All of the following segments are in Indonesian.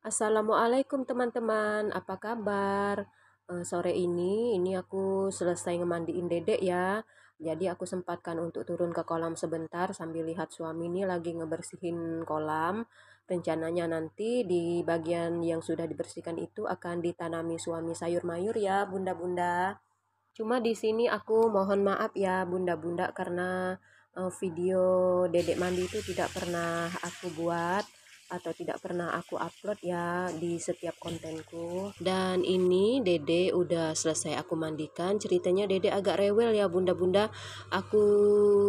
Assalamualaikum teman-teman, apa kabar? Uh, sore ini, ini aku selesai ngemandiin dedek ya. Jadi aku sempatkan untuk turun ke kolam sebentar sambil lihat suami ini lagi ngebersihin kolam. Rencananya nanti di bagian yang sudah dibersihkan itu akan ditanami suami sayur mayur ya, bunda-bunda. Cuma di sini aku mohon maaf ya, bunda-bunda karena eh, video dedek mandi itu tidak pernah aku buat atau tidak pernah aku upload ya di setiap kontenku dan ini dede udah selesai aku mandikan ceritanya dede agak rewel ya bunda-bunda aku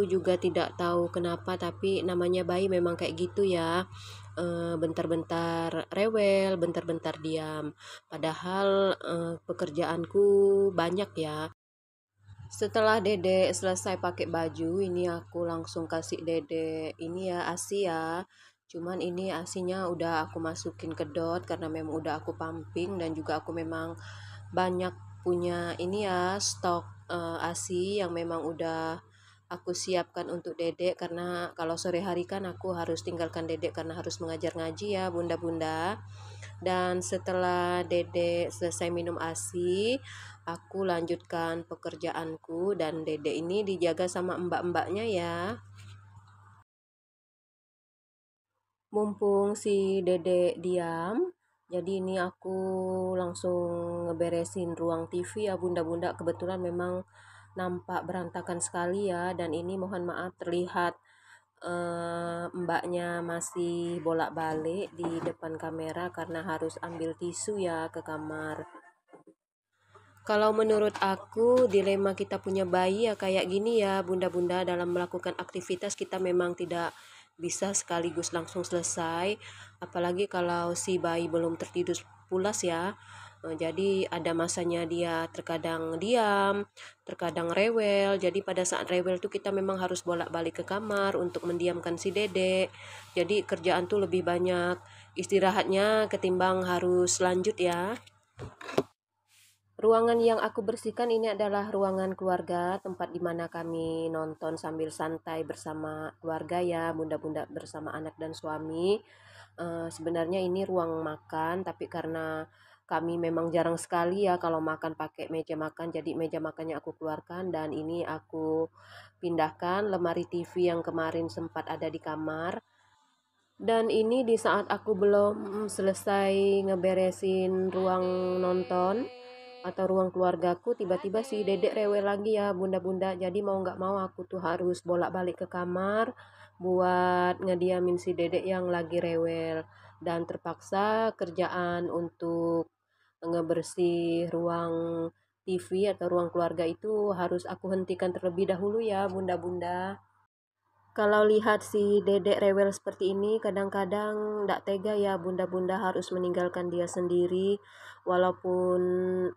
juga tidak tahu kenapa tapi namanya bayi memang kayak gitu ya eh, bentar-bentar rewel, bentar-bentar diam. Padahal eh, pekerjaanku banyak ya. Setelah Dede selesai pakai baju, ini aku langsung kasih Dede ini ya Asia ya cuman ini aslinya udah aku masukin ke dot karena memang udah aku pumping dan juga aku memang banyak punya ini ya stok uh, asi yang memang udah aku siapkan untuk dedek karena kalau sore hari kan aku harus tinggalkan dedek karena harus mengajar ngaji ya bunda-bunda dan setelah dedek selesai minum asi aku lanjutkan pekerjaanku dan dedek ini dijaga sama mbak-mbaknya ya mumpung si dede diam jadi ini aku langsung ngeberesin ruang TV ya bunda-bunda kebetulan memang nampak berantakan sekali ya dan ini mohon maaf terlihat uh, mbaknya masih bolak-balik di depan kamera karena harus ambil tisu ya ke kamar kalau menurut aku dilema kita punya bayi ya kayak gini ya bunda-bunda dalam melakukan aktivitas kita memang tidak bisa sekaligus langsung selesai apalagi kalau si bayi belum tertidur pulas ya eh, jadi ada masanya dia terkadang diam, terkadang rewel. Jadi pada saat rewel tuh kita memang harus bolak-balik ke kamar untuk mendiamkan si dedek. Jadi kerjaan tuh lebih banyak istirahatnya ketimbang harus lanjut ya. Ruangan yang aku bersihkan ini adalah ruangan keluarga, tempat di mana kami nonton sambil santai bersama keluarga ya, bunda-bunda bersama anak dan suami. Uh, sebenarnya ini ruang makan, tapi karena kami memang jarang sekali ya kalau makan pakai meja makan, jadi meja makannya aku keluarkan dan ini aku pindahkan lemari TV yang kemarin sempat ada di kamar. Dan ini di saat aku belum mm, selesai ngeberesin ruang nonton atau ruang keluargaku tiba-tiba si dedek rewel lagi ya bunda-bunda jadi mau nggak mau aku tuh harus bolak-balik ke kamar buat ngediamin si dedek yang lagi rewel dan terpaksa kerjaan untuk ngebersih ruang TV atau ruang keluarga itu harus aku hentikan terlebih dahulu ya bunda-bunda kalau lihat si dedek rewel seperti ini kadang-kadang tidak tega ya bunda-bunda harus meninggalkan dia sendiri walaupun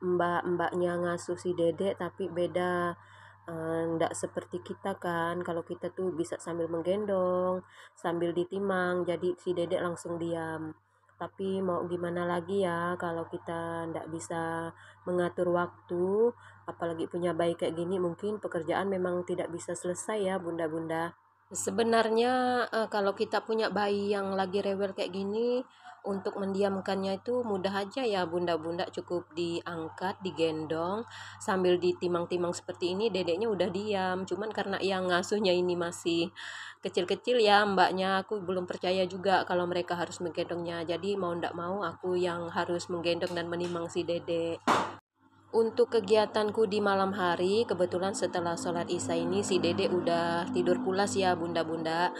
mbak-mbaknya ngasuh si dedek tapi beda tidak eh, uh, seperti kita kan kalau kita tuh bisa sambil menggendong sambil ditimang jadi si dedek langsung diam tapi mau gimana lagi ya kalau kita tidak bisa mengatur waktu apalagi punya bayi kayak gini mungkin pekerjaan memang tidak bisa selesai ya bunda-bunda Sebenarnya uh, kalau kita punya bayi yang lagi rewel kayak gini untuk mendiamkannya itu mudah aja ya bunda-bunda cukup diangkat, digendong sambil ditimang-timang seperti ini dedeknya udah diam. Cuman karena yang ngasuhnya ini masih kecil-kecil ya mbaknya aku belum percaya juga kalau mereka harus menggendongnya. Jadi mau ndak mau aku yang harus menggendong dan menimang si dedek untuk kegiatanku di malam hari kebetulan setelah sholat isya ini si dede udah tidur pulas ya bunda-bunda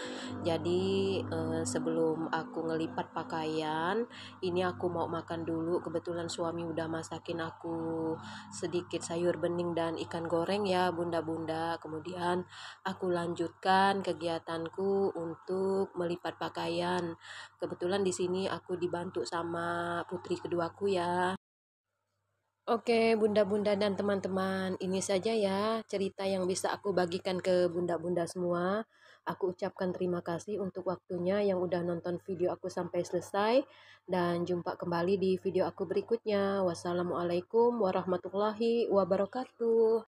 jadi eh, sebelum aku ngelipat pakaian ini aku mau makan dulu kebetulan suami udah masakin aku sedikit sayur bening dan ikan goreng ya bunda-bunda kemudian aku lanjutkan kegiatanku untuk melipat pakaian kebetulan di sini aku dibantu sama putri keduaku ya Oke, bunda-bunda dan teman-teman, ini saja ya cerita yang bisa aku bagikan ke bunda-bunda semua. Aku ucapkan terima kasih untuk waktunya yang udah nonton video aku sampai selesai, dan jumpa kembali di video aku berikutnya. Wassalamualaikum warahmatullahi wabarakatuh.